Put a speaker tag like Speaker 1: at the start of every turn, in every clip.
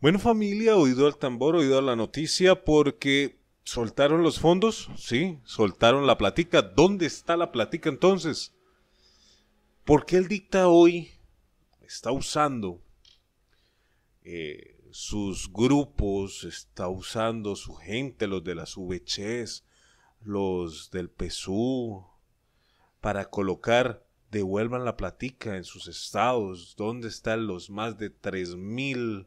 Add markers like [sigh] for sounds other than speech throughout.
Speaker 1: Bueno familia, oído al tambor, oído a la noticia, porque soltaron los fondos, sí, soltaron la platica. ¿Dónde está la platica entonces? ¿Por qué el dicta hoy está usando eh, sus grupos, está usando su gente, los de las VCs, los del PSU, para colocar devuelvan la platica en sus estados, donde están los más de 3.000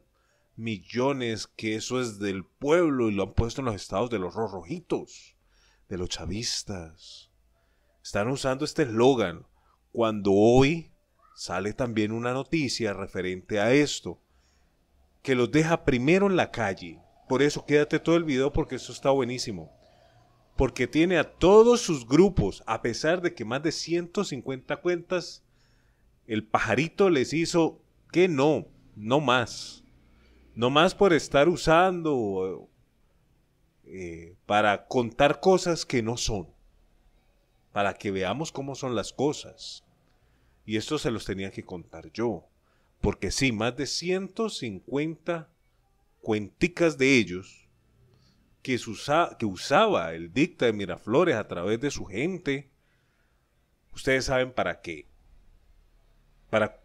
Speaker 1: millones que eso es del pueblo y lo han puesto en los estados de los rojitos, de los chavistas. Están usando este eslogan cuando hoy sale también una noticia referente a esto, que los deja primero en la calle. Por eso quédate todo el video porque eso está buenísimo. Porque tiene a todos sus grupos, a pesar de que más de 150 cuentas, el pajarito les hizo que no, no más no más por estar usando eh, para contar cosas que no son, para que veamos cómo son las cosas. Y esto se los tenía que contar yo, porque sí, más de 150 cuenticas de ellos que, que usaba el dicta de Miraflores a través de su gente, ustedes saben para qué. Para,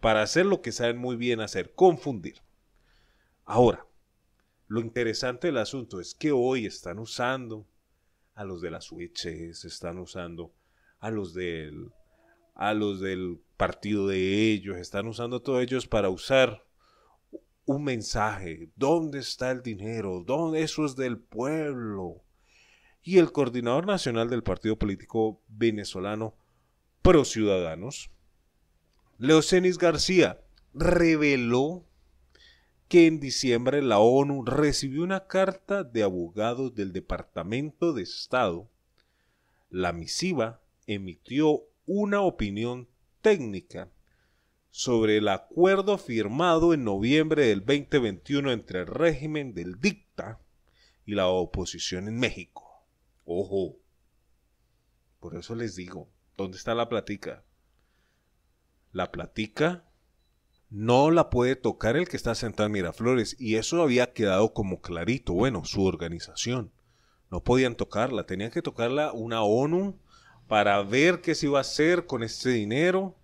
Speaker 1: para hacer lo que saben muy bien hacer, confundir. Ahora, lo interesante del asunto es que hoy están usando a los de las UHS, están usando a los del, a los del partido de ellos, están usando a todos ellos para usar un mensaje. ¿Dónde está el dinero? ¿Dónde? Eso es del pueblo. Y el coordinador nacional del partido político venezolano Pro Ciudadanos, Leocenis García, reveló que en diciembre la ONU recibió una carta de abogados del Departamento de Estado. La misiva emitió una opinión técnica sobre el acuerdo firmado en noviembre del 2021 entre el régimen del dicta y la oposición en México. Ojo. Por eso les digo, ¿dónde está la platica? La platica no la puede tocar el que está sentado en Miraflores y eso había quedado como clarito, bueno, su organización. No podían tocarla, tenían que tocarla una ONU para ver qué se iba a hacer con este dinero,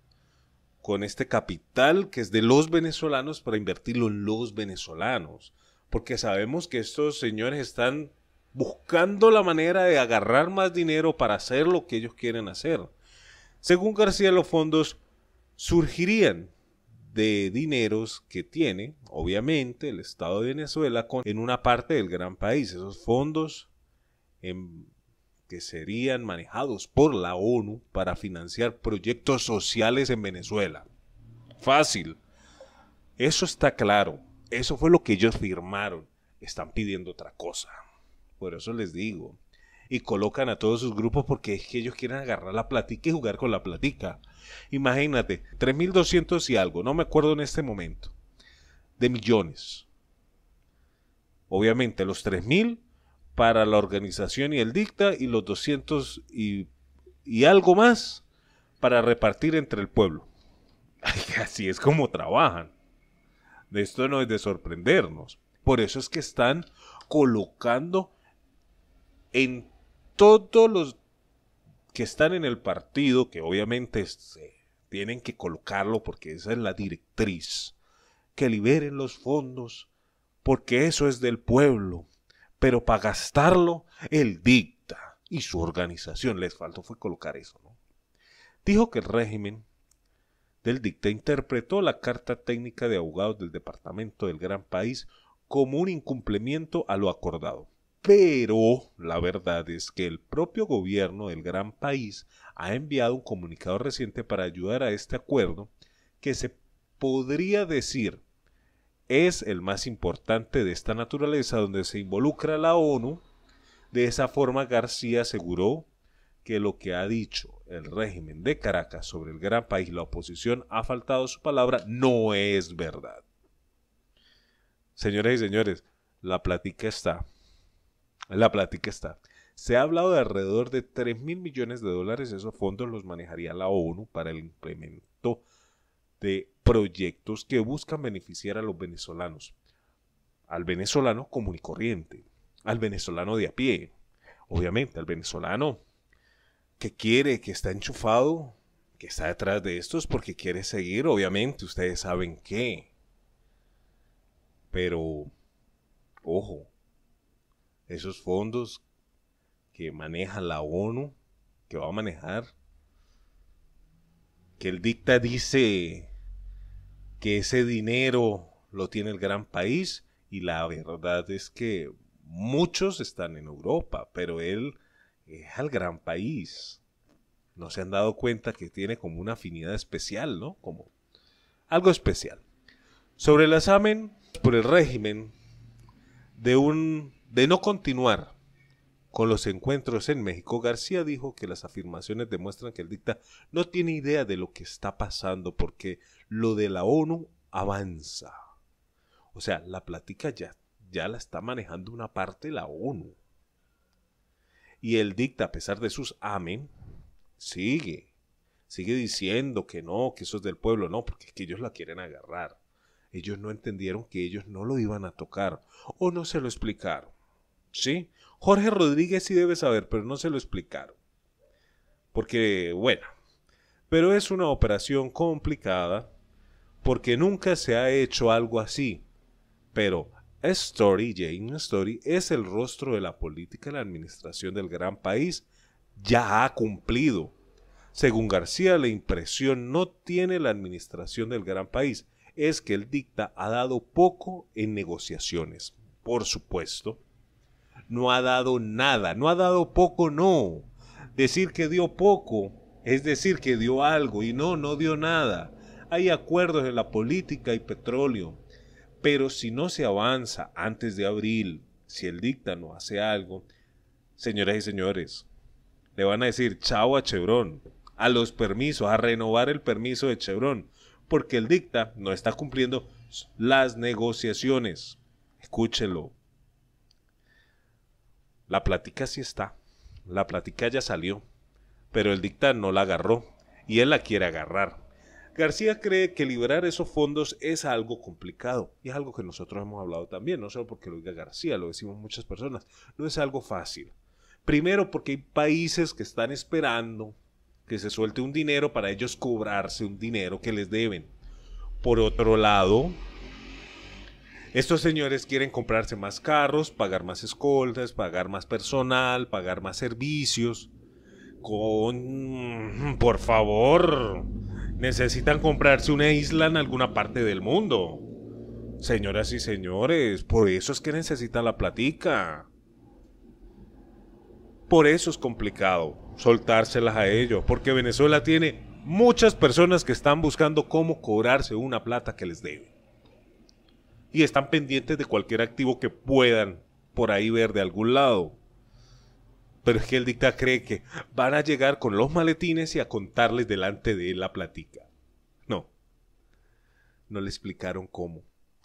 Speaker 1: con este capital que es de los venezolanos para invertirlo en los venezolanos. Porque sabemos que estos señores están buscando la manera de agarrar más dinero para hacer lo que ellos quieren hacer. Según García, los fondos surgirían de dineros que tiene, obviamente, el Estado de Venezuela en una parte del gran país. Esos fondos que serían manejados por la ONU para financiar proyectos sociales en Venezuela. Fácil. Eso está claro. Eso fue lo que ellos firmaron. Están pidiendo otra cosa. Por eso les digo, y colocan a todos sus grupos porque es que ellos quieren agarrar la platica y jugar con la platica. Imagínate, 3.200 y algo, no me acuerdo en este momento, de millones. Obviamente los 3.000 para la organización y el dicta y los 200 y, algo más para repartir entre el pueblo. [laughs] Así es como trabajan. De esto no es de sorprendernos. Por eso es que están colocando en todos los que están en el partido, que obviamente tienen que colocarlo porque esa es la directriz, que liberen los fondos, porque eso es del pueblo, pero para gastarlo, el dicta y su organización, les faltó fue colocar eso, ¿no? Dijo que el régimen del dicta interpretó la carta técnica de abogados del departamento del gran país como un incumplimiento a lo acordado pero la verdad es que el propio gobierno del gran país ha enviado un comunicado reciente para ayudar a este acuerdo que se podría decir es el más importante de esta naturaleza donde se involucra la ONU. De esa forma García aseguró que lo que ha dicho el régimen de Caracas sobre el gran país, la oposición ha faltado su palabra, no es verdad. Señores y señores, la plática está. La plática está. Se ha hablado de alrededor de 3 mil millones de dólares. Esos fondos los manejaría la ONU para el implemento de proyectos que buscan beneficiar a los venezolanos. Al venezolano común y corriente. Al venezolano de a pie. Obviamente, al venezolano que quiere, que está enchufado, que está detrás de estos porque quiere seguir. Obviamente, ustedes saben qué. Pero, ojo, esos fondos que maneja la ONU, que va a manejar, que el dicta dice que ese dinero lo tiene el gran país y la verdad es que muchos están en Europa, pero él es al gran país. No se han dado cuenta que tiene como una afinidad especial, ¿no? Como algo especial. Sobre el examen por el régimen de un de no continuar con los encuentros en México, García dijo que las afirmaciones demuestran que el dicta no tiene idea de lo que está pasando porque lo de la ONU avanza. O sea, la plática ya, ya la está manejando una parte de la ONU. Y el dicta, a pesar de sus amén, sigue. Sigue diciendo que no, que eso es del pueblo. No, porque es que ellos la quieren agarrar. Ellos no entendieron que ellos no lo iban a tocar o no se lo explicaron. ¿sí? Jorge Rodríguez sí debe saber, pero no se lo explicaron. Porque, bueno, pero es una operación complicada porque nunca se ha hecho algo así. Pero Story, James Story, es el rostro de la política y la administración del gran país. Ya ha cumplido. Según García, la impresión no tiene la administración del gran país, es que el dicta ha dado poco en negociaciones. Por supuesto, no ha dado nada, no ha dado poco, no. Decir que dio poco es decir que dio algo y no, no dio nada. Hay acuerdos en la política y petróleo, pero si no se avanza antes de abril, si el no hace algo, señoras y señores, le van a decir chao a Chevron, a los permisos, a renovar el permiso de Chevron, porque el dicta no está cumpliendo las negociaciones. Escúchelo, la plática sí está, la plática ya salió, pero el dictador no la agarró y él la quiere agarrar. García cree que liberar esos fondos es algo complicado y es algo que nosotros hemos hablado también, no solo porque lo diga García, lo decimos muchas personas, no es algo fácil. Primero porque hay países que están esperando que se suelte un dinero para ellos cobrarse un dinero que les deben. Por otro lado, estos señores quieren comprarse más carros, pagar más escoltas, pagar más personal, pagar más servicios. Con... Mm, por favor, necesitan comprarse una isla en alguna parte del mundo. Señoras y señores, por eso es que necesitan la platica. Por eso es complicado soltárselas a ellos, porque Venezuela tiene muchas personas que están buscando cómo cobrarse una plata que les debe y están pendientes de cualquier activo que puedan por ahí ver de algún lado. Pero es que el dicta cree que van a llegar con los maletines y a contarles delante de él la platica. No. No le explicaron cómo.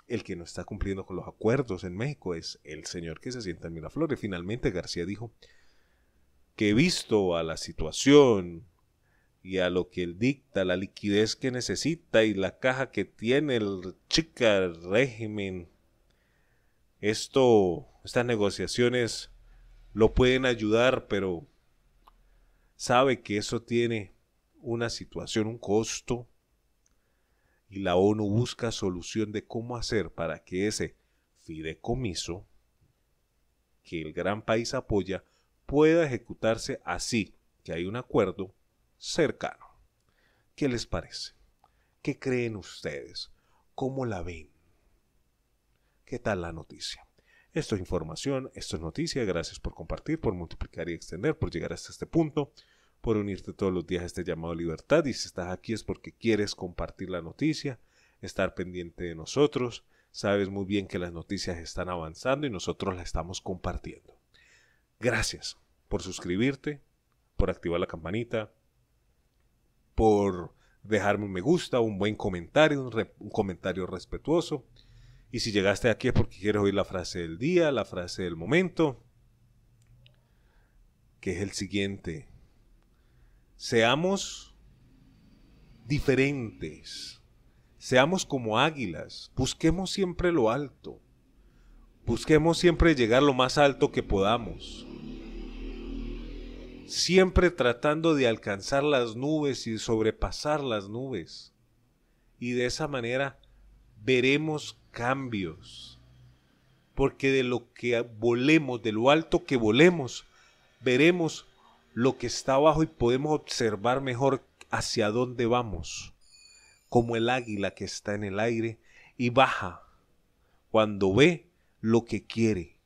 Speaker 1: El que no está cumpliendo con los acuerdos en México es el señor que se sienta en Miraflores. Finalmente García dijo que visto a la situación y a lo que él dicta, la liquidez que necesita y la caja que tiene el chica régimen. Esto, estas negociaciones lo pueden ayudar, pero sabe que eso tiene una situación, un costo, y la ONU busca solución de cómo hacer para que ese fideicomiso que el gran país apoya pueda ejecutarse así, que hay un acuerdo cercano. ¿Qué les parece? ¿Qué creen ustedes? ¿Cómo la ven? ¿Qué tal la noticia? Esto es información, esto es noticia. Gracias por compartir, por multiplicar y extender, por llegar hasta este punto, por unirte todos los días a este llamado libertad. Y si estás aquí es porque quieres compartir la noticia, estar pendiente de nosotros. Sabes muy bien que las noticias están avanzando y nosotros las estamos compartiendo. Gracias por suscribirte, por activar la campanita, por dejarme un me gusta, un buen comentario, un, comentario respetuoso. Y si llegaste aquí es porque quieres oír la frase del día, la frase del momento, que es el siguiente. Seamos diferentes, seamos como águilas, busquemos siempre lo alto, busquemos siempre llegar lo más alto que podamos siempre tratando de alcanzar las nubes y sobrepasar las nubes. Y de esa manera veremos cambios. Porque de lo que volemos, de lo alto que volemos, veremos lo que está abajo y podemos observar mejor hacia dónde vamos. Como el águila que está en el aire y baja cuando ve lo que quiere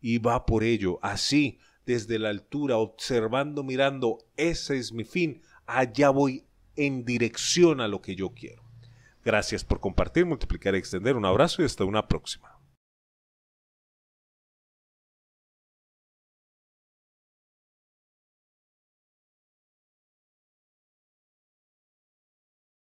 Speaker 1: y va por ello. Así desde la altura, observando, mirando, ese es mi fin, allá voy en dirección a lo que yo quiero. Gracias por compartir, multiplicar y extender. Un abrazo y hasta una próxima.